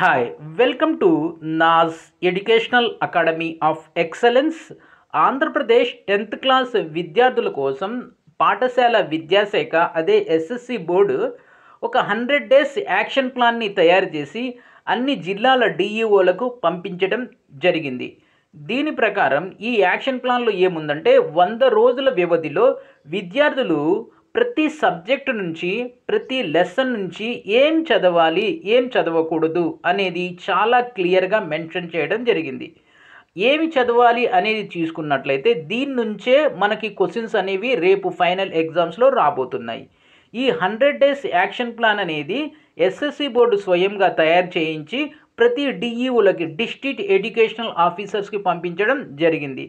hi welcome to నాస్ educational academy of excellence Andhra Pradesh tenth class విద్యార్థుల కోసం పాఠశాల విద్యాశాఖ అదే ఎస్ఎస్సి బోర్డు ఒక హండ్రెడ్ డేస్ యాక్షన్ ప్లాన్ని తయారు చేసి అన్ని జిల్లాల డిఈఓలకు e పంపించడం జరిగింది దీని ప్రకారం ఈ యాక్షన్ ప్లాన్లో ఏముందంటే వంద రోజుల వ్యవధిలో విద్యార్థులు ప్రతి సబ్జెక్టు నుంచి ప్రతి లెసన్ నుంచి ఏం చదవాలి ఏం చదవకూడదు అనేది చాలా క్లియర్గా మెన్షన్ చేయడం జరిగింది ఏమి చదవాలి అనేది తీసుకున్నట్లయితే దీని నుంచే మనకి క్వశ్చన్స్ అనేవి రేపు ఫైనల్ ఎగ్జామ్స్లో రాబోతున్నాయి ఈ హండ్రెడ్ డేస్ యాక్షన్ ప్లాన్ అనేది ఎస్ఎస్సి బోర్డు స్వయంగా తయారు చేయించి ప్రతి డిఈఓలకి డిస్ట్రిక్ట్ ఎడ్యుకేషనల్ ఆఫీసర్స్కి పంపించడం జరిగింది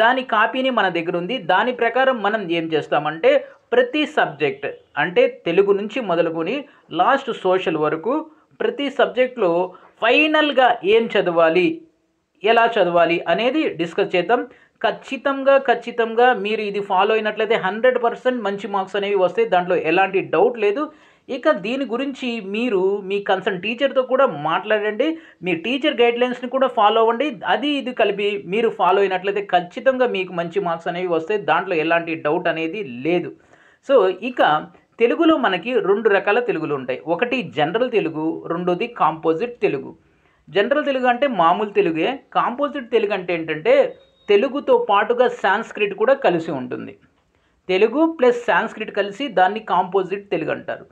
దాని కాపీని మన దగ్గర ఉంది దాని ప్రకారం మనం ఏం చేస్తామంటే ప్రతి సబ్జెక్ట్ అంటే తెలుగు నుంచి మొదలుకొని లాస్ట్ సోషల్ వరకు ప్రతి సబ్జెక్ట్లో ఫైనల్గా ఏం చదవాలి ఎలా చదవాలి అనేది డిస్కస్ చేద్దాం ఖచ్చితంగా ఖచ్చితంగా మీరు ఇది ఫాలో అయినట్లయితే హండ్రెడ్ పర్సెంట్ మంచి మార్క్స్ అనేవి వస్తే దాంట్లో ఎలాంటి డౌట్ లేదు ఇక దీని గురించి మీరు మీ కన్సర్న్ టీచర్తో కూడా మాట్లాడండి మీ టీచర్ గైడ్లైన్స్ని కూడా ఫాలో అవ్వండి అది ఇది కలిపి మీరు ఫాలో అయినట్లయితే ఖచ్చితంగా మీకు మంచి మార్క్స్ అనేవి వస్తే దాంట్లో ఎలాంటి డౌట్ అనేది లేదు సో ఇక తెలుగులో మనకి రెండు రకాల తెలుగులు ఉంటాయి ఒకటి జనరల్ తెలుగు రెండోది కాంపోజిట్ తెలుగు జనరల్ తెలుగు అంటే మామూలు తెలుగే కాంపోజిట్ తెలుగు అంటే ఏంటంటే తెలుగుతో పాటుగా సాంస్క్రిట్ కూడా కలిసి ఉంటుంది తెలుగు ప్లస్ సాంస్క్రిట్ కలిసి దాన్ని కాంపోజిట్ తెలుగు అంటారు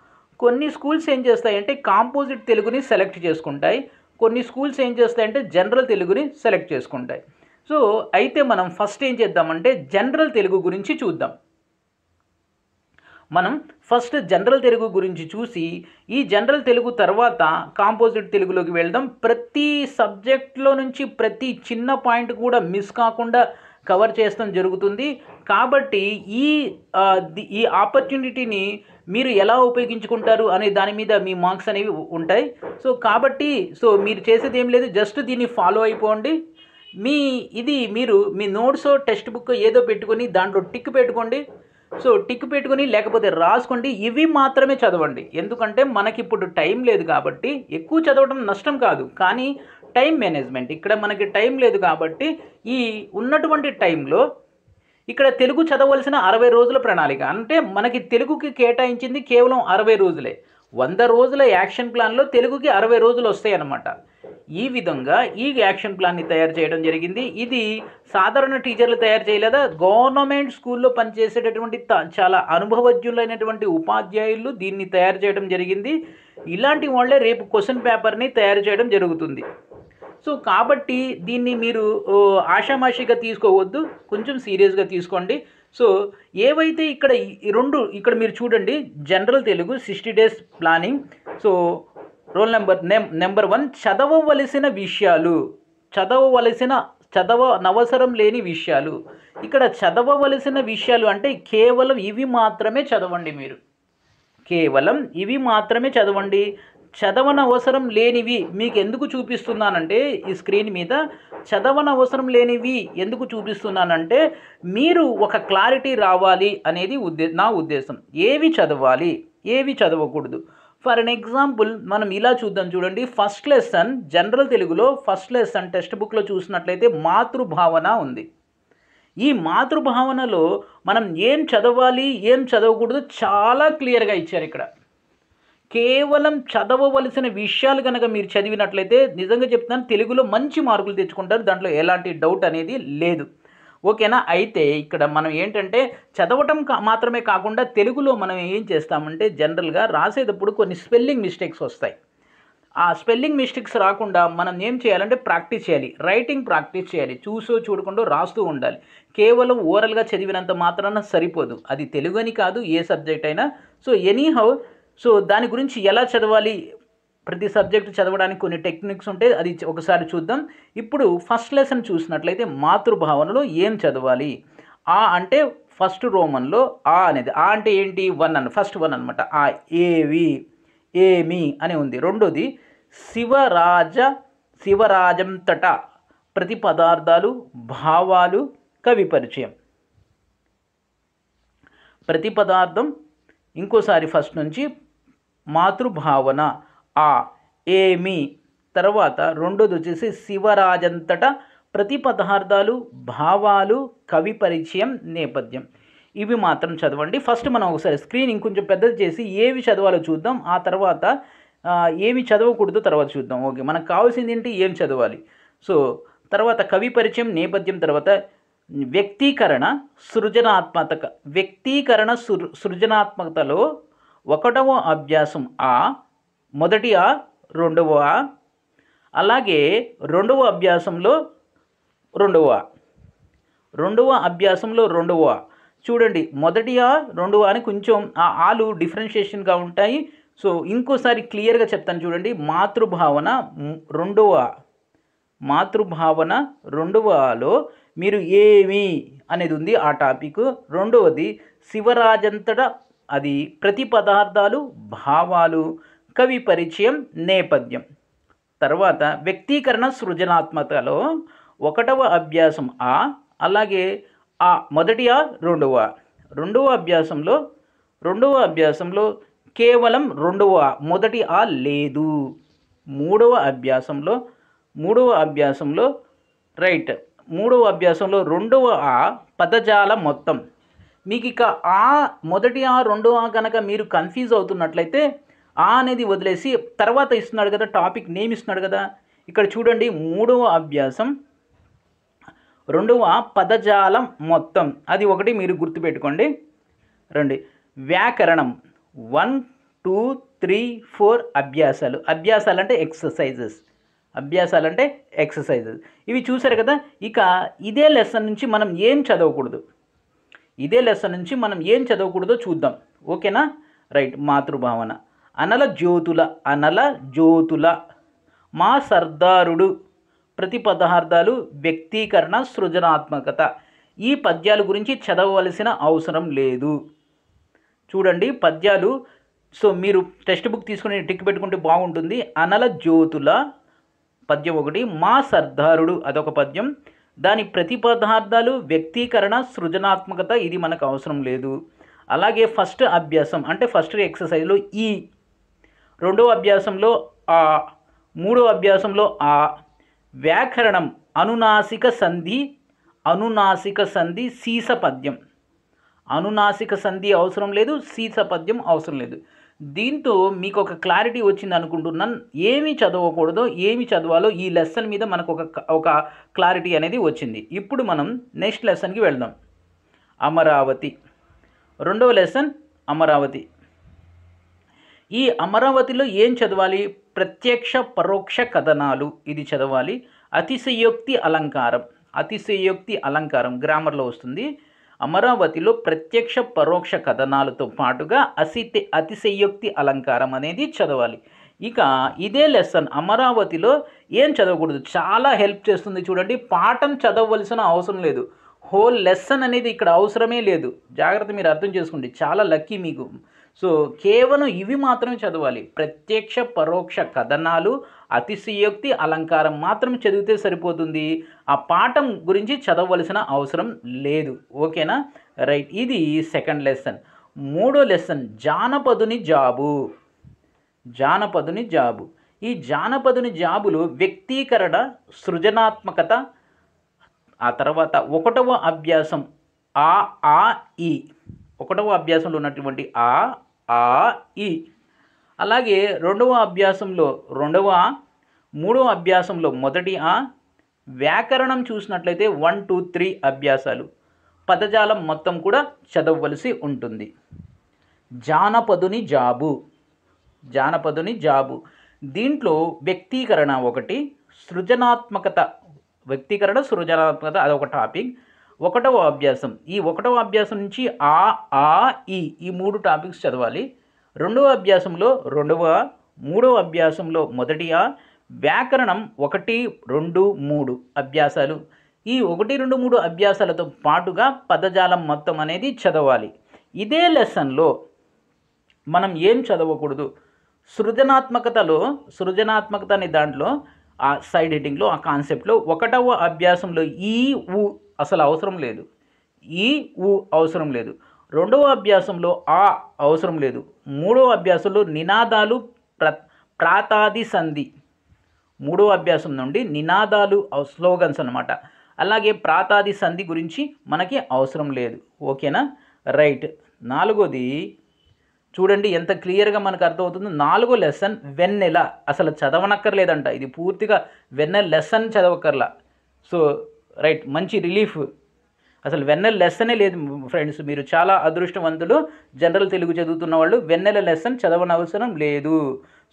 కొన్ని స్కూల్స్ ఏం చేస్తాయంటే కాంపోజిట్ తెలుగుని సెలెక్ట్ చేసుకుంటాయి కొన్ని స్కూల్స్ ఏం చేస్తాయంటే జనరల్ తెలుగుని సెలెక్ట్ చేసుకుంటాయి సో అయితే మనం ఫస్ట్ ఏం చేద్దామంటే జనరల్ తెలుగు గురించి చూద్దాం మనం ఫస్ట్ జనరల్ తెలుగు గురించి చూసి ఈ జనరల్ తెలుగు తర్వాత కాంపోజిట్ తెలుగులోకి వెళ్దాం ప్రతి సబ్జెక్ట్లో నుంచి ప్రతి చిన్న పాయింట్ కూడా మిస్ కాకుండా కవర్ చేస్తాం జరుగుతుంది కాబట్టి ఈ ఈ ఆపర్చునిటీని మీరు ఎలా ఉపయోగించుకుంటారు అనే దాని మీద మీ మార్క్స్ అనేవి ఉంటాయి సో కాబట్టి సో మీరు చేసేది ఏం లేదు జస్ట్ దీన్ని ఫాలో అయిపోండి మీ ఇది మీరు మీ నోట్స్ టెక్స్ట్ బుక్ ఏదో పెట్టుకొని దాంట్లో టిక్ పెట్టుకోండి సో టిక్ పెట్టుకుని లేకపోతే రాసుకోండి ఇవి మాత్రమే చదవండి ఎందుకంటే మనకి ఇప్పుడు టైం లేదు కాబట్టి ఎక్కువ చదవడం నష్టం కాదు కానీ టైం మేనేజ్మెంట్ ఇక్కడ మనకి టైం లేదు కాబట్టి ఈ ఉన్నటువంటి టైంలో ఇక్కడ తెలుగు చదవలసిన అరవై రోజుల ప్రణాళిక అంటే మనకి తెలుగుకి కేటాయించింది కేవలం అరవై రోజులే వంద రోజుల యాక్షన్ ప్లాన్లో తెలుగుకి అరవై రోజులు వస్తాయి అన్నమాట ఈ విధంగా ఈ యాక్షన్ ప్లాన్ని తయారు చేయడం జరిగింది ఇది సాధారణ టీచర్లు తయారు చేయలేదా గవర్నమెంట్ స్కూల్లో పనిచేసేటటువంటి చాలా అనుభవజ్ఞులైనటువంటి ఉపాధ్యాయులు దీన్ని తయారు చేయడం జరిగింది ఇలాంటి వాళ్ళే రేపు క్వశ్చన్ పేపర్ని తయారు చేయడం జరుగుతుంది సో కాబట్టి దీన్ని మీరు ఆషామాషిగా తీసుకోవద్దు కొంచెం సీరియస్గా తీసుకోండి సో ఏవైతే ఇక్కడ రెండు ఇక్కడ మీరు చూడండి general Telugu sixty days planning so roll number number one చదవవలసిన విషయాలు చదవవలసిన చదవ నవసరం లేని విషయాలు ఇక్కడ చదవవలసిన విషయాలు అంటే కేవలం ఇవి మాత్రమే చదవండి మీరు కేవలం ఇవి మాత్రమే చదవండి చదవనవసరం లేనివి మీకు ఎందుకు చూపిస్తున్నానంటే ఈ స్క్రీన్ మీద చదవనవసరం లేనివి ఎందుకు చూపిస్తున్నానంటే మీరు ఒక క్లారిటీ రావాలి అనేది ఉద్దే నా ఉద్దేశం ఏవి చదవాలి ఏవి చదవకూడదు ఫర్ అన్ ఎగ్జాంపుల్ మనం ఇలా చూద్దాం చూడండి ఫస్ట్ లెసన్ జనరల్ తెలుగులో ఫస్ట్ లెసన్ టెక్స్ట్ బుక్లో చూసినట్లయితే మాతృభావన ఉంది ఈ మాతృభావనలో మనం ఏం చదవాలి ఏం చదవకూడదు చాలా క్లియర్గా ఇచ్చారు ఇక్కడ కేవలం చదవవలసిన విషయాలు కనుక మీరు చదివినట్లయితే నిజంగా చెప్తున్నాను తెలుగులో మంచి మార్కులు తెచ్చుకుంటారు దాంట్లో ఎలాంటి డౌట్ అనేది లేదు ఓకేనా అయితే ఇక్కడ మనం ఏంటంటే చదవటం మాత్రమే కాకుండా తెలుగులో మనం ఏం చేస్తామంటే జనరల్గా రాసేటప్పుడు కొన్ని స్పెల్లింగ్ మిస్టేక్స్ వస్తాయి ఆ స్పెల్లింగ్ మిస్టేక్స్ రాకుండా మనం ఏం చేయాలంటే ప్రాక్టీస్ చేయాలి రైటింగ్ ప్రాక్టీస్ చేయాలి చూసో చూడకుండా రాస్తూ ఉండాలి కేవలం ఓరల్గా చదివినంత మాత్రాన సరిపోదు అది తెలుగు అని కాదు ఏ సబ్జెక్ట్ అయినా సో ఎనీహౌ సో దాని గురించి ఎలా చదవాలి ప్రతి సబ్జెక్టు చదవడానికి కొన్ని టెక్నిక్స్ ఉంటాయి అది ఒకసారి చూద్దాం ఇప్పుడు ఫస్ట్ లెసన్ చూసినట్లయితే మాతృభావనలో ఏం చదవాలి ఆ అంటే ఫస్ట్ రోమన్లో ఆ అనేది ఆ అంటే ఏంటి వన్ అన్ ఫస్ట్ వన్ అనమాట ఆ ఏవి ఏమి అని ఉంది రెండోది శివరాజ శివరాజంతట ప్రతి పదార్థాలు భావాలు కవి పరిచయం ప్రతి పదార్థం ఇంకోసారి ఫస్ట్ నుంచి మాతృభావన ఆ ఏమి తర్వాత రెండోది వచ్చేసి శివరాజంతట ప్రతి పదార్థాలు భావాలు కవి పరిచయం నేపథ్యం ఇవి మాత్రం చదవండి ఫస్ట్ మనం ఒకసారి స్క్రీన్ ఇంకొంచెం పెద్దది చేసి ఏవి చదవాలో చూద్దాం ఆ తర్వాత ఏమి చదవకూడదు తర్వాత చూద్దాం ఓకే మనకు కావాల్సింది ఏంటి ఏం చదవాలి సో తర్వాత కవి పరిచయం నేపథ్యం తర్వాత వ్యక్తీకరణ సృజనాత్మక వ్యక్తీకరణ సృ సృజనాత్మకతలో ఒకటవ అభ్యాసం ఆ మొదటి ఆ రెండవ ఆ అలాగే రెండవ అభ్యాసంలో రెండవ రెండవ అభ్యాసంలో రెండవ చూడండి మొదటి ఆ రెండవ అని కొంచెం ఆ ఆలు డిఫరెన్షియేషన్గా ఉంటాయి సో ఇంకోసారి క్లియర్గా చెప్తాను చూడండి మాతృభావన రెండవ మాతృభావన రెండవలో మీరు ఏమి అనేది ఉంది ఆ టాపిక్ రెండవది శివరాజంతట అది ప్రతి పదార్థాలు భావాలు కవి పరిచయం నేపథ్యం తర్వాత వ్యక్తీకరణ సృజనాత్మకలో ఒకటవ అభ్యాసం ఆ అలాగే ఆ మొదటి ఆ రెండవ రెండవ అభ్యాసంలో రెండవ అభ్యాసంలో కేవలం రెండవ మొదటి ఆ లేదు మూడవ అభ్యాసంలో మూడవ అభ్యాసంలో రైట్ మూడవ అభ్యాసంలో రెండవ ఆ పదజాల మొత్తం మీకు ఇక ఆ మొదటి ఆ రెండవ కనుక మీరు కన్ఫ్యూజ్ అవుతున్నట్లయితే ఆ అనేది వదిలేసి తర్వాత ఇస్తున్నాడు కదా టాపిక్ నేమ్ ఇస్తున్నాడు కదా ఇక్కడ చూడండి మూడవ అభ్యాసం రెండవ పదజాలం మొత్తం అది ఒకటి మీరు గుర్తుపెట్టుకోండి రండి వ్యాకరణం వన్ టూ త్రీ ఫోర్ అభ్యాసాలు అభ్యాసాలు అంటే ఎక్సర్సైజెస్ అభ్యాసాలు అంటే ఎక్సర్సైజెస్ ఇవి చూసారు కదా ఇక ఇదే లెసన్ నుంచి మనం ఏం చదవకూడదు ఇదే లెసన్ నుంచి మనం ఏం చదవకూడదో చూద్దాం ఓకేనా రైట్ మాతృభావన అనల జ్యోతుల అనల జ్యోతుల మా సర్దారుడు ప్రతి పదార్థాలు వ్యక్తీకరణ సృజనాత్మకత ఈ పద్యాల గురించి చదవవలసిన అవసరం లేదు చూడండి పద్యాలు సో మీరు టెక్స్ట్ బుక్ తీసుకుని టిక్ పెట్టుకుంటే బాగుంటుంది అనల జ్యోతుల పద్యం ఒకటి మా సర్దారుడు అదొక పద్యం దాని ప్రతి పదార్థాలు వ్యక్తీకరణ సృజనాత్మకత ఇది మనకు అవసరం లేదు అలాగే ఫస్ట్ అభ్యాసం అంటే ఫస్ట్ ఎక్సర్సైజ్లో ఈ రెండవ అభ్యాసంలో ఆ మూడో అభ్యాసంలో ఆ వ్యాకరణం అనునాసిక సంధి అనునాసిక సంధి సీస పద్యం అనునాసిక సంధి అవసరం లేదు సీస పద్యం అవసరం లేదు దీంతో మీకు ఒక క్లారిటీ వచ్చింది అనుకుంటున్నాను ఏమి చదవకూడదు ఏమి చదవాలో ఈ లెసన్ మీద మనకు ఒక ఒక క్లారిటీ అనేది వచ్చింది ఇప్పుడు మనం నెక్స్ట్ లెసన్కి వెళ్దాం అమరావతి రెండవ లెసన్ అమరావతి ఈ అమరావతిలో ఏం చదవాలి ప్రత్యక్ష పరోక్ష కథనాలు ఇది చదవాలి అతిశయోక్తి అలంకారం అతిశయోక్తి అలంకారం గ్రామర్లో వస్తుంది అమరావతిలో ప్రత్యక్ష పరోక్ష కథనాలతో పాటుగా అసితి అతిశయోక్తి అలంకారం అనేది చదవాలి ఇక ఇదే లెసన్ అమరావతిలో ఏం చదవకూడదు చాలా హెల్ప్ చేస్తుంది చూడండి పాఠం చదవలసిన అవసరం లేదు హోల్ లెసన్ అనేది ఇక్కడ అవసరమే లేదు జాగ్రత్త మీరు అర్థం చేసుకోండి చాలా లక్కీ మీకు సో కేవలం ఇవి మాత్రమే చదవాలి ప్రత్యక్ష పరోక్ష కథనాలు అతిశయోక్తి అలంకారం మాత్రం చదివితే సరిపోతుంది ఆ పాఠం గురించి చదవలసిన అవసరం లేదు ఓకేనా రైట్ ఇది సెకండ్ లెసన్ మూడో లెసన్ జానపదుని జాబు జానపదుని జాబు ఈ జానపదుని జాబులు వ్యక్తీకరణ సృజనాత్మకత ఆ తర్వాత ఒకటవ అభ్యాసం ఆ ఆ ఈ ఒకటవ అభ్యాసంలో ఉన్నటువంటి ఆ ఆ ఈ అలాగే రెండవ అభ్యాసంలో రెండవ మూడవ అభ్యాసంలో మొదటి ఆ వ్యాకరణం చూసినట్లయితే వన్ టూ త్రీ అభ్యాసాలు పదజాలం మొత్తం కూడా చదవవలసి ఉంటుంది జానపదుని జాబు జానపదుని జాబు దీంట్లో వ్యక్తీకరణ ఒకటి సృజనాత్మకత వ్యక్తీకరణ సృజనాత్మకత అదొక టాపిక్ ఒకటవ అభ్యాసం ఈ ఒకటవ అభ్యాసం నుంచి ఆ ఆ ఈ ఈ మూడు టాపిక్స్ చదవాలి రెండవ అభ్యాసంలో రెండవ మూడవ అభ్యాసంలో మొదటిగా వ్యాకరణం ఒకటి రెండు మూడు అభ్యాసాలు ఈ ఒకటి రెండు మూడు అభ్యాసాలతో పాటుగా పదజాలం మొత్తం అనేది చదవాలి ఇదే లెసన్లో మనం ఏం చదవకూడదు సృజనాత్మకతలో సృజనాత్మకత అనే దాంట్లో ఆ సైడ్ హెడ్డింగ్లో ఆ కాన్సెప్ట్లో ఒకటవ అభ్యాసంలో ఈ ఊ అసలు అవసరం లేదు ఈ ఊ అవసరం లేదు రెండవ అభ్యాసంలో ఆ అవసరం లేదు మూడవ అభ్యాసంలో నినాదాలు ప్ర ప్రాతాది సంధి మూడవ అభ్యాసం నుండి నినాదాలు స్లోగన్స్ అనమాట అలాగే ప్రాతాది సంధి గురించి మనకి అవసరం లేదు ఓకేనా రైట్ నాలుగోది చూడండి ఎంత క్లియర్గా మనకు అర్థమవుతుందో నాలుగో లెసన్ వెన్నెల అసలు చదవనక్కర్లేదంట ఇది పూర్తిగా వెన్నెల లెసన్ చదవక్కర్లా సో రైట్ మంచి రిలీఫ్ అసలు వెన్నెల లెసనే లేదు ఫ్రెండ్స్ మీరు చాలా అదృష్టవంతులు జనరల్ తెలుగు చదువుతున్న వాళ్ళు వెన్నెల లెసన్ చదవనవసరం లేదు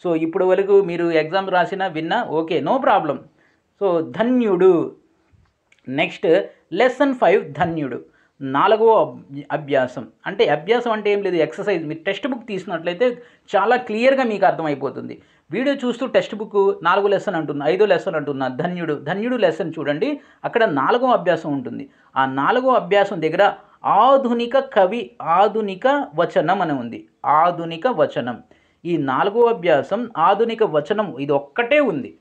సో ఇప్పుడు వరకు మీరు ఎగ్జామ్ రాసినా విన్నా ఓకే నో ప్రాబ్లం సో ధన్యుడు నెక్స్ట్ లెసన్ ఫైవ్ ధన్యుడు నాలుగవ అభ్యాసం అంటే అభ్యాసం అంటే ఏం లేదు ఎక్సర్సైజ్ మీరు టెక్స్ట్ బుక్ తీసినట్లయితే చాలా క్లియర్గా మీకు అర్థమైపోతుంది వీడియో చూస్తూ టెక్స్ట్ బుక్ నాలుగు లెసన్ అంటున్నా ఐదో లెసన్ అంటున్నా ధన్యుడు ధన్యుడు లెసన్ చూడండి అక్కడ నాలుగో అభ్యాసం ఉంటుంది ఆ నాలుగో అభ్యాసం దగ్గర ఆధునిక కవి ఆధునిక వచనం అని ఉంది ఆధునిక వచనం ఈ నాలుగో అభ్యాసం ఆధునిక వచనం ఇది ఒక్కటే ఉంది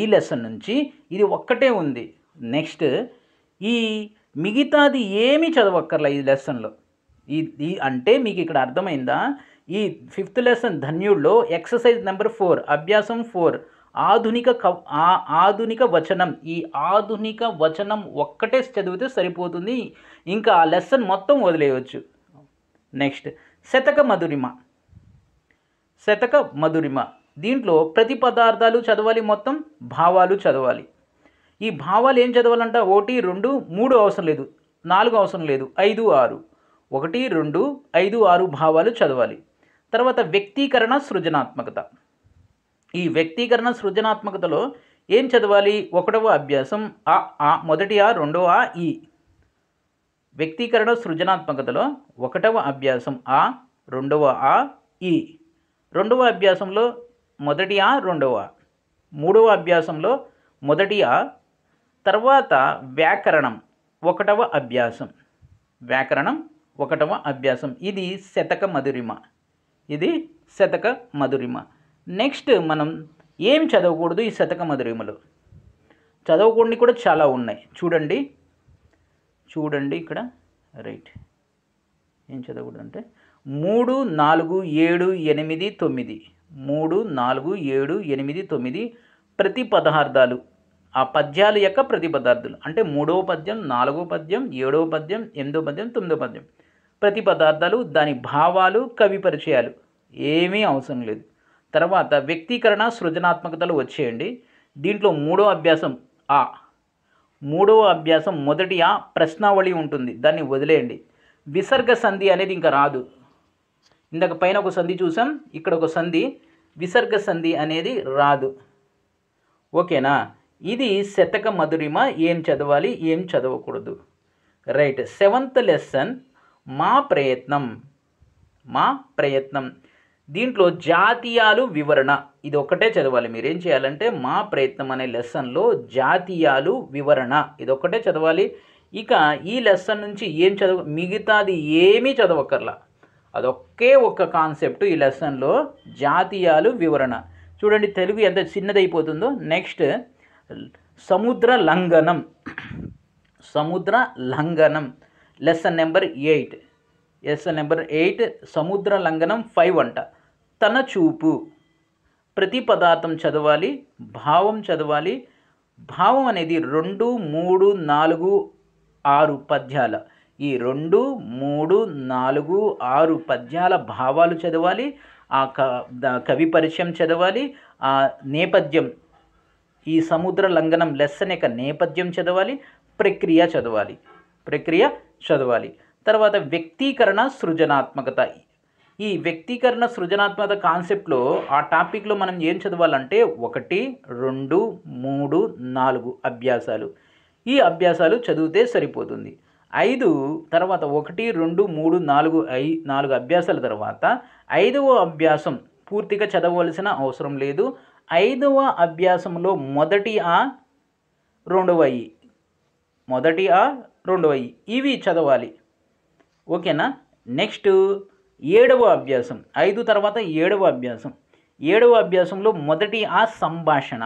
ఈ లెసన్ నుంచి ఇది ఒక్కటే ఉంది నెక్స్ట్ ఈ మిగతాది ఏమీ చదవక్కర్లే ఈ లెసన్లో ఇది అంటే మీకు ఇక్కడ అర్థమైందా ఈ ఫిఫ్త్ లెసన్ ధన్యుల్లో ఎక్సర్సైజ్ నెంబర్ ఫోర్ అభ్యాసం ఫోర్ ఆధునిక కవ్ ఆధునిక వచనం ఈ ఆధునిక వచనం ఒక్కటే చదివితే సరిపోతుంది ఇంకా ఆ లెసన్ మొత్తం వదిలేయవచ్చు నెక్స్ట్ శతక మధురిమ శతక మధురిమ దీంట్లో ప్రతి పదార్థాలు చదవాలి మొత్తం భావాలు చదవాలి ఈ భావాలు ఏం చదవాలంట ఒకటి రెండు మూడు అవసరం లేదు నాలుగు అవసరం లేదు ఐదు ఆరు ఒకటి రెండు ఐదు ఆరు భావాలు చదవాలి తర్వాత వ్యక్తీకరణ సృజనాత్మకత ఈ వ్యక్తీకరణ సృజనాత్మకతలో ఏం చదవాలి ఒకటవ అభ్యాసం ఆ ఆ మొదటి ఆ రెండవ ఆ ఈ వ్యక్తీకరణ సృజనాత్మకతలో ఒకటవ అభ్యాసం ఆ రెండవ ఆ ఈ రెండవ అభ్యాసంలో మొదటి ఆ రెండవ మూడవ అభ్యాసంలో మొదటి ఆ తర్వాత వ్యాకరణం ఒకటవ అభ్యాసం వ్యాకరణం ఒకటవ అభ్యాసం ఇది శతక మధురిమ ఇది శతక మధురిమ నెక్స్ట్ మనం ఏం చదవకూడదు ఈ శతక మధురిమలో చదవకూడని కూడా చాలా ఉన్నాయి చూడండి చూడండి ఇక్కడ రైట్ ఏం చదవకూడదంటే మూడు నాలుగు ఏడు ఎనిమిది తొమ్మిది మూడు నాలుగు ఏడు ఎనిమిది తొమ్మిది ప్రతి పదార్థాలు ఆ పద్యాలు యొక్క ప్రతి పదార్థాలు అంటే మూడవ పద్యం నాలుగో పద్యం ఏడవ పద్యం ఎనిమిదో పద్యం తొమ్మిదో పద్యం ప్రతి పదార్థాలు దాని భావాలు కవి పరిచయాలు ఏమీ అవసరం లేదు తర్వాత వ్యక్తీకరణ సృజనాత్మకతలు వచ్చేయండి దీంట్లో మూడో అభ్యాసం ఆ మూడవ అభ్యాసం మొదటి ఆ ప్రశ్నావళి ఉంటుంది దాన్ని వదిలేయండి విసర్గ సంధి అనేది ఇంకా రాదు ఇందాక పైన ఒక సంధి చూసాం ఇక్కడ ఒక సంధి విసర్గ సంధి అనేది రాదు ఓకేనా ఇది శతక మధురిమ ఏం చదవాలి ఏం చదవకూడదు రైట్ సెవెంత్ లెసన్ మా ప్రయత్నం మా ప్రయత్నం దీంట్లో జాతీయాలు వివరణ ఇది ఒకటే చదవాలి మీరు ఏం చేయాలంటే మా ప్రయత్నం అనే లెసన్లో జాతీయాలు వివరణ ఇది ఒకటే చదవాలి ఇక ఈ లెసన్ నుంచి ఏం చదవ మిగతాది ఏమీ చదవక్కర్లా అదొక్కే ఒక్క కాన్సెప్ట్ ఈ లెసన్లో జాతీయాలు వివరణ చూడండి తెలుగు ఎంత చిన్నదైపోతుందో నెక్స్ట్ సముద్ర లంఘనం సముద్ర లంఘనం lesson number eight lesson number eight సముద్ర లంఘనం ఫైవ్ అంట తన చూపు ప్రతి పదార్థం చదవాలి భావం చదవాలి భావం అనేది రెండు మూడు నాలుగు ఆరు పద్యాల ఈ రెండు మూడు నాలుగు ఆరు పద్యాల భావాలు చదవాలి ఆ కవి పరిచయం చదవాలి ఆ నేపథ్యం ఈ సముద్ర లంఘనం లెస్సన్ యొక్క నేపథ్యం చదవాలి ప్రక్రియ చదవాలి ప్రక్రియ చదవాలి తర్వాత వ్యక్తీకరణ సృజనాత్మకత ఈ వ్యక్తీకరణ సృజనాత్మక కాన్సెప్ట్లో ఆ టాపిక్లో మనం ఏం చదవాలంటే ఒకటి రెండు మూడు నాలుగు అభ్యాసాలు ఈ అభ్యాసాలు చదివితే సరిపోతుంది ఐదు తర్వాత ఒకటి రెండు మూడు నాలుగు ఐ నాలుగు అభ్యాసాల తర్వాత ఐదవ అభ్యాసం పూర్తిగా చదవలసిన అవసరం లేదు ఐదవ అభ్యాసంలో మొదటి ఆ రెండవ ఐ మొదటి ఆ రెండవవి ఇవి చదవాలి ఓకేనా నెక్స్ట్ ఏడవ అభ్యాసం ఐదు తర్వాత ఏడవ అభ్యాసం ఏడవ అభ్యాసంలో మొదటి ఆ సంభాషణ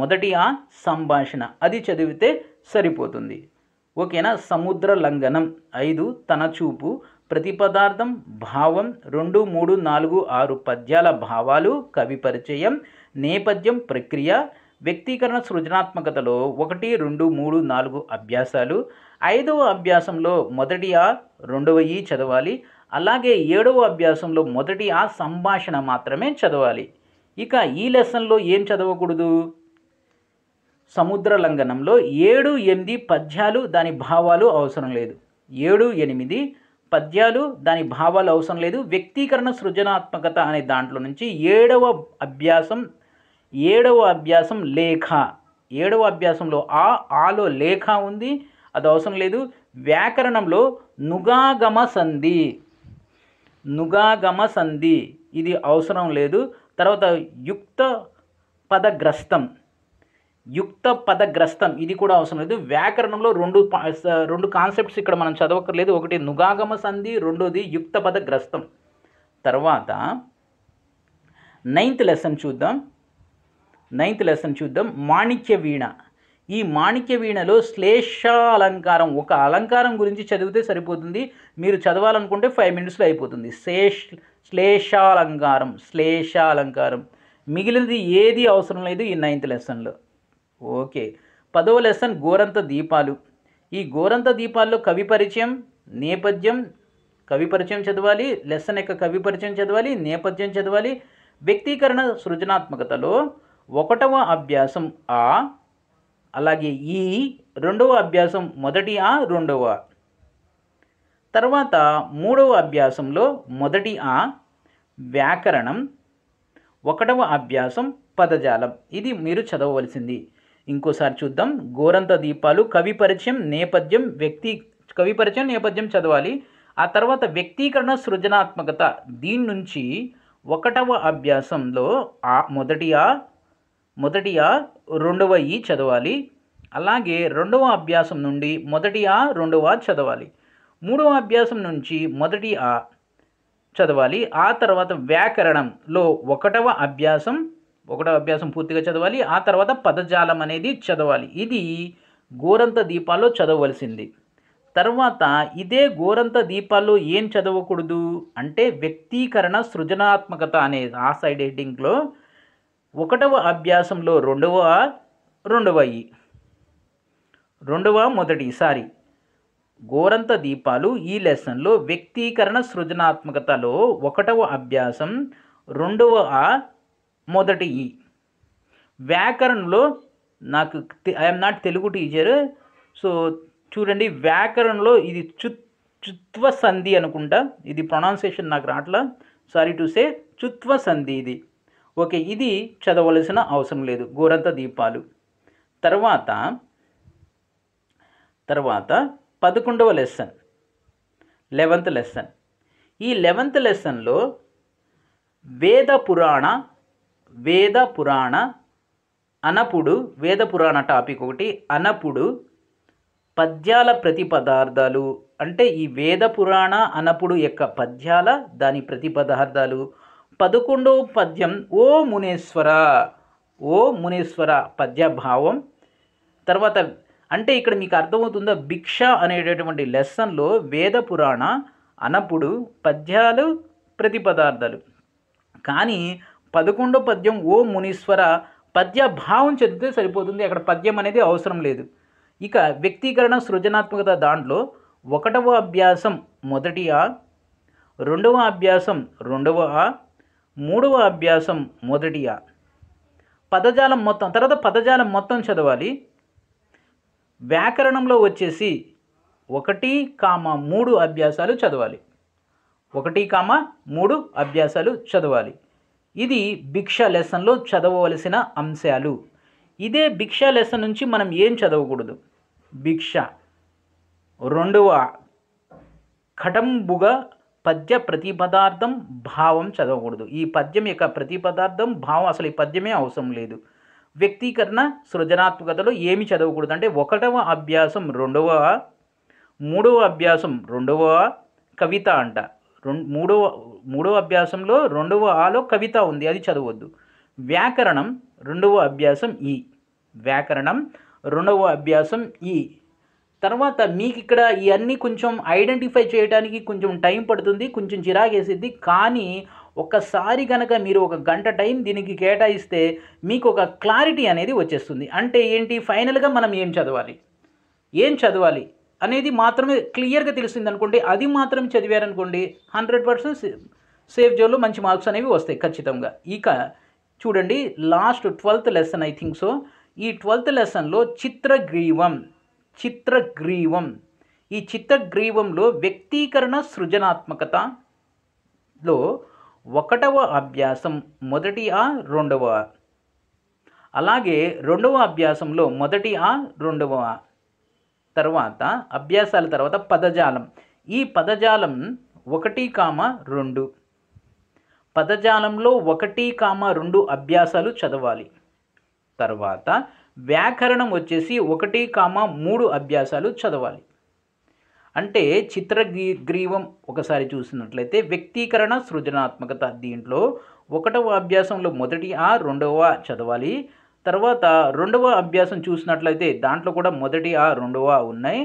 మొదటి ఆ సంభాషణ అది చదివితే సరిపోతుంది ఓకేనా సముద్ర లంఘనం ఐదు తన చూపు ప్రతి పదార్థం భావం రెండు మూడు నాలుగు ఆరు పద్యాల భావాలు కవి పరిచయం నేపథ్యం ప్రక్రియ వ్యక్తీకరణ సృజనాత్మకతలో ఒకటి రెండు మూడు నాలుగు అభ్యాసాలు ఐదవ అభ్యాసంలో మొదటి ఆ రెండవ ఈ చదవాలి అలాగే ఏడవ అభ్యాసంలో మొదటి ఆ సంభాషణ మాత్రమే చదవాలి ఇక ఈ లెసన్లో ఏం చదవకూడదు సముద్ర లంఘనంలో ఏడు ఎనిమిది పద్యాలు దాని భావాలు అవసరం లేదు ఏడు ఎనిమిది పద్యాలు దాని భావాలు అవసరం లేదు వ్యక్తీకరణ సృజనాత్మకత అనే దాంట్లో నుంచి ఏడవ అభ్యాసం ఏడవ అభ్యాసం లేఖ ఏడవ అభ్యాసంలో ఆ ఆలో లేఖ ఉంది అది అవసరం లేదు వ్యాకరణంలో నుగాగమ సంధి నుగాగమ సంధి ఇది అవసరం లేదు తర్వాత యుక్త పదగ్రస్తం యుక్త పదగ్రస్తం ఇది కూడా అవసరం లేదు వ్యాకరణంలో రెండు రెండు కాన్సెప్ట్స్ ఇక్కడ మనం చదవక్కర్లేదు ఒకటి నుగాగమ సంధి రెండోది యుక్త పదగ్రస్తం తర్వాత నైన్త్ లెసన్ చూద్దాం నైన్త్ లెసన్ చూద్దాం మాణిక్య వీణ ఈ మాణిక్య వీణలో శ్లేష అలంకారం ఒక అలంకారం గురించి చదివితే సరిపోతుంది మీరు చదవాలనుకుంటే ఫైవ్ మినిట్స్లో అయిపోతుంది శేష్ శ్లేషాలంకారం అలంకారం మిగిలినది ఏది అవసరం లేదు ఈ నైన్త్ లెసన్లో ఓకే పదవ లెసన్ గోరంత దీపాలు ఈ గోరంత దీపాల్లో కవి పరిచయం నేపథ్యం కవి పరిచయం చదవాలి లెసన్ యొక్క కవి పరిచయం చదవాలి నేపథ్యం చదవాలి వ్యక్తీకరణ సృజనాత్మకతలో ఒకటవ అభ్యాసం ఆ అలాగే ఈ రెండవ అభ్యాసం మొదటి ఆ రెండవ తర్వాత మూడవ అభ్యాసంలో మొదటి ఆ వ్యాకరణం ఒకటవ అభ్యాసం పదజాలం ఇది మీరు చదవవలసింది ఇంకోసారి చూద్దాం గోరంత దీపాలు కవి పరిచయం నేపథ్యం వ్యక్తి కవి పరిచయం నేపథ్యం చదవాలి ఆ తర్వాత వ్యక్తీకరణ సృజనాత్మకత దీని నుంచి ఒకటవ అభ్యాసంలో ఆ మొదటి ఆ మొదటి ఆ రెండవ ఈ చదవాలి అలాగే రెండవ అభ్యాసం నుండి మొదటి ఆ రెండవ చదవాలి మూడవ అభ్యాసం నుంచి మొదటి ఆ చదవాలి ఆ తర్వాత వ్యాకరణంలో ఒకటవ అభ్యాసం ఒకటవ అభ్యాసం పూర్తిగా చదవాలి ఆ తర్వాత పదజాలం అనేది చదవాలి ఇది గోరంత దీపాల్లో చదవలసింది తర్వాత ఇదే గోరంత దీపాల్లో ఏం చదవకూడదు అంటే వ్యక్తీకరణ సృజనాత్మకత అనేది ఆ సైడ్ హెడ్డింగ్లో ఒకటవ అభ్యాసంలో రెండవ రెండవ ఈ రెండవ మొదటిసారి గోరంత దీపాలు ఈ లెసన్లో వ్యక్తీకరణ సృజనాత్మకతలో ఒకటవ అభ్యాసం రెండవ ఆ మొదటి ఈ వ్యాకరణంలో నాకు I'm not Telugu teacher so చూడండి వ్యాకరణంలో ఇది చు చుత్వ సంధి అనుకుంటా ఇది ప్రొనౌన్సేషన్ నాకు రావట్లా సారీ టు సే చుత్వ సంధి ఇది ఓకే ఇది చదవలసిన అవసరం లేదు గోరంత దీపాలు తర్వాత తర్వాత పదకొండవ లెసన్ లెవెంత్ లెసన్ ఈ లెవెంత్ లెసన్లో వేద పురాణ వేద పురాణ అనపుడు వేద పురాణ టాపిక్ ఒకటి అనపుడు పద్యాల ప్రతి పదార్థాలు అంటే ఈ వేద పురాణ అనపుడు యొక్క పద్యాల దాని ప్రతి పదార్థాలు పదకొండవ పద్యం ఓ మునేశ్వర ఓ మునేశ్వర పద్యభావం తర్వాత అంటే ఇక్కడ మీకు అర్థమవుతుందా భిక్ష అనేటటువంటి లెసన్లో వేద పురాణ అనప్పుడు పద్యాలు ప్రతిపదార్థాలు కానీ పదకొండో పద్యం ఓ మునీశ్వర పద్య భావం చెందితే సరిపోతుంది అక్కడ పద్యం అనేది అవసరం లేదు ఇక వ్యక్తీకరణ సృజనాత్మకత దాంట్లో ఒకటవ అభ్యాసం మొదటి ఆ రెండవ అభ్యాసం రెండవ ఆ మూడవ అభ్యాసం మొదటిగా పదజాలం మొత్తం తర్వాత పదజాలం మొత్తం చదవాలి వ్యాకరణంలో వచ్చేసి ఒకటి కామ మూడు అభ్యాసాలు చదవాలి ఒకటి కామ మూడు అభ్యాసాలు చదవాలి ఇది భిక్ష లెసన్లో చదవవలసిన అంశాలు ఇదే భిక్ష లెసన్ నుంచి మనం ఏం చదవకూడదు భిక్ష రెండవ ఖటంబుగా పద్య ప్రతిపదార్థం భావం చదవకూడదు ఈ పద్యం యొక్క ప్రతిపదార్థం భావం అసలు ఈ పద్యమే అవసరం లేదు వ్యక్తీకరణ సృజనాత్మకతలో ఏమి చదవకూడదు అంటే ఒకటవ అభ్యాసం రెండవ మూడవ అభ్యాసం రెండవ కవిత అంట మూడవ మూడవ అభ్యాసంలో రెండవ ఆలో కవిత ఉంది అది చదవద్దు వ్యాకరణం రెండవ అభ్యాసం ఈ వ్యాకరణం రెండవ అభ్యాసం ఈ తర్వాత మీకు ఇక్కడ ఇవన్నీ కొంచెం ఐడెంటిఫై చేయడానికి కొంచెం టైం పడుతుంది కొంచెం చిరాగేసిద్ది కానీ ఒక్కసారి కనుక మీరు ఒక గంట టైం దీనికి కేటాయిస్తే మీకు ఒక క్లారిటీ అనేది వచ్చేస్తుంది అంటే ఏంటి ఫైనల్గా మనం ఏం చదవాలి ఏం చదవాలి అనేది మాత్రమే క్లియర్గా తెలిసింది అనుకోండి అది మాత్రం చదివారనుకోండి హండ్రెడ్ పర్సెంట్ సేఫ్ జోన్లో మంచి మార్క్స్ అనేవి వస్తాయి ఖచ్చితంగా ఇక చూడండి last twelfth lesson I think so ఈ ట్వెల్త్ లెసన్లో చిత్రగ్రీవం చిత్రగ్రీవం ఈ చిత్రగ్రీవంలో వ్యక్తీకరణ సృజనాత్మకతలో ఒకటవ అభ్యాసం మొదటి ఆ రెండవ అలాగే రెండవ అభ్యాసంలో మొదటి ఆ రెండవ తర్వాత అభ్యాసాల తర్వాత పదజాలం ఈ పదజాలం ఒకటి కామ రెండు పదజాలంలో ఒకటి కామ రెండు అభ్యాసాలు చదవాలి తర్వాత వ్యాకరణం వచ్చేసి ఒకటి కామ మూడు అభ్యాసాలు చదవాలి అంటే చిత్రగ్రీ గ్రీవం ఒకసారి చూసినట్లయితే వ్యక్తీకరణ సృజనాత్మకత దీంట్లో ఒకటవ అభ్యాసంలో మొదటి ఆ రెండవ చదవాలి తర్వాత రెండవ అభ్యాసం చూసినట్లయితే దాంట్లో కూడా మొదటి ఆ రెండవ ఉన్నాయి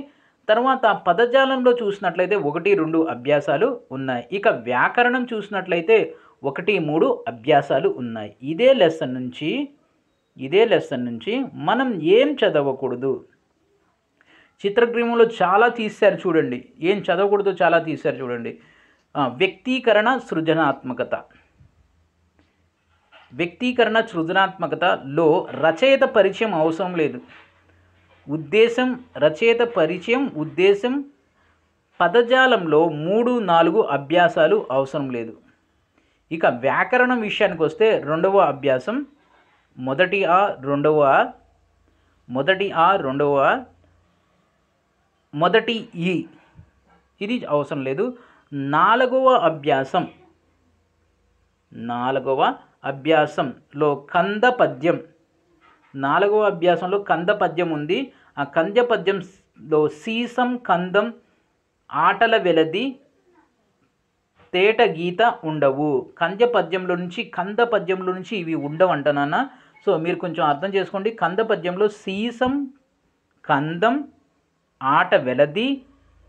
తర్వాత పదజాలంలో చూసినట్లయితే ఒకటి రెండు అభ్యాసాలు ఉన్నాయి ఇక వ్యాకరణం చూసినట్లయితే ఒకటి మూడు అభ్యాసాలు ఉన్నాయి ఇదే లెసన్ నుంచి ఇదే లెసన్ నుంచి మనం ఏం చదవకూడదు చిత్రగ్రీములో చాలా తీశారు చూడండి ఏం చదవకూడదు చాలా తీశారు చూడండి వ్యక్తీకరణ సృజనాత్మకత వ్యక్తీకరణ సృజనాత్మకతలో రచయిత పరిచయం అవసరం లేదు ఉద్దేశం రచయిత పరిచయం ఉద్దేశం పదజాలంలో మూడు నాలుగు అభ్యాసాలు అవసరం లేదు ఇక వ్యాకరణం విషయానికి వస్తే రెండవ అభ్యాసం మొదటి ఆ రెండవ మొదటి ఆ రెండవ మొదటి ఈ ఇది అవసరం లేదు నాలుగవ అభ్యాసం నాలుగవ అభ్యాసంలో కంద పద్యం నాలుగవ అభ్యాసంలో కంద పద్యం ఉంది ఆ కంద పద్యంలో సీసం కందం ఆటల వెలది తేట గీత ఉండవు కంద పద్యంలో నుంచి కంద పద్యంలో నుంచి ఇవి ఉండవు అంట సో మీరు కొంచెం అర్థం చేసుకోండి కంద పద్యంలో సీసం కందం ఆట వెలది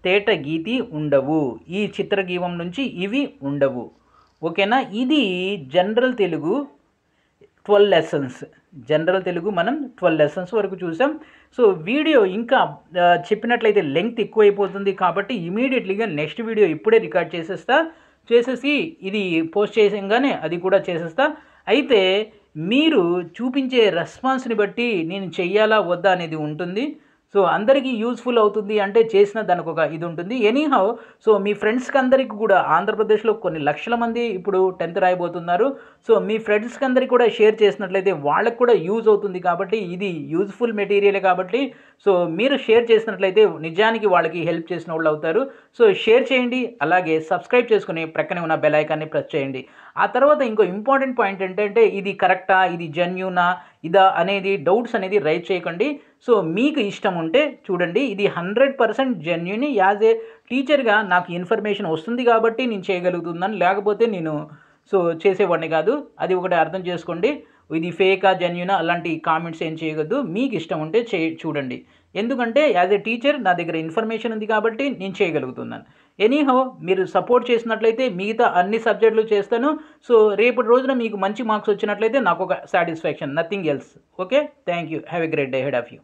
తేట గీతి ఉండవు ఈ చిత్రగీవం నుంచి ఇవి ఉండవు ఓకేనా ఇది general Telugu twelve lessons general Telugu మనం ట్వెల్వ్ లెసన్స్ వరకు చూసాం సో వీడియో ఇంకా చెప్పినట్లయితే లెంగ్త్ ఎక్కువైపోతుంది కాబట్టి ఇమీడియట్లీగా నెక్స్ట్ వీడియో ఇప్పుడే రికార్డ్ చేసేస్తా చేసేసి ఇది పోస్ట్ చేసంగానే అది కూడా చేసేస్తా అయితే మీరు చూపించే రెస్పాన్స్ని బట్టి నేను చెయ్యాలా వద్దా అనేది ఉంటుంది సో అందరికీ యూజ్ఫుల్ అవుతుంది అంటే చేసిన దానికి ఒక ఇది ఉంటుంది ఎనీహౌ సో మీ ఫ్రెండ్స్కి అందరికీ కూడా ఆంధ్రప్రదేశ్లో కొన్ని లక్షల మంది ఇప్పుడు టెన్త్ రాయబోతున్నారు సో మీ ఫ్రెండ్స్కి అందరికీ కూడా షేర్ చేసినట్లయితే వాళ్ళకి కూడా యూజ్ అవుతుంది కాబట్టి ఇది యూజ్ఫుల్ మెటీరియలే కాబట్టి సో మీరు షేర్ చేసినట్లయితే నిజానికి వాళ్ళకి హెల్ప్ చేసిన వాళ్ళు అవుతారు సో షేర్ చేయండి అలాగే సబ్స్క్రైబ్ చేసుకుని ప్రక్కనే ఉన్న బెల్ ప్రెస్ చేయండి ఆ తర్వాత ఇంకో ఇంపార్టెంట్ పాయింట్ ఏంటంటే ఇది కరెక్టా ఇది జెన్యునా ఇదా అనేది డౌట్స్ అనేది రైజ్ చేయకండి సో మీకు ఇష్టం ఉంటే చూడండి ఇది hundred percent genuine as a టీచర్గా నాకు ఇన్ఫర్మేషన్ వస్తుంది కాబట్టి నేను చేయగలుగుతుందని లేకపోతే నేను సో చేసేవాడిని కాదు అది ఒకటి అర్థం చేసుకోండి ఇది ఫేకా జెన్యునా అలాంటి కామెంట్స్ ఏం చేయవద్దు మీకు ఇష్టం ఉంటే చే చూడండి ఎందుకంటే యాజ్ ఏ టీచర్ నా దగ్గర ఇన్ఫర్మేషన్ ఉంది కాబట్టి నేను చేయగలుగుతున్నాను ఎనీహో మీరు సపోర్ట్ చేసినట్లయితే మిగతా అన్ని సబ్జెక్టులు చేస్తాను సో రేపటి రోజున మీకు మంచి మార్క్స్ వచ్చినట్లయితే నాకు ఒక satisfaction nothing else okay thank you have a great day ahead of you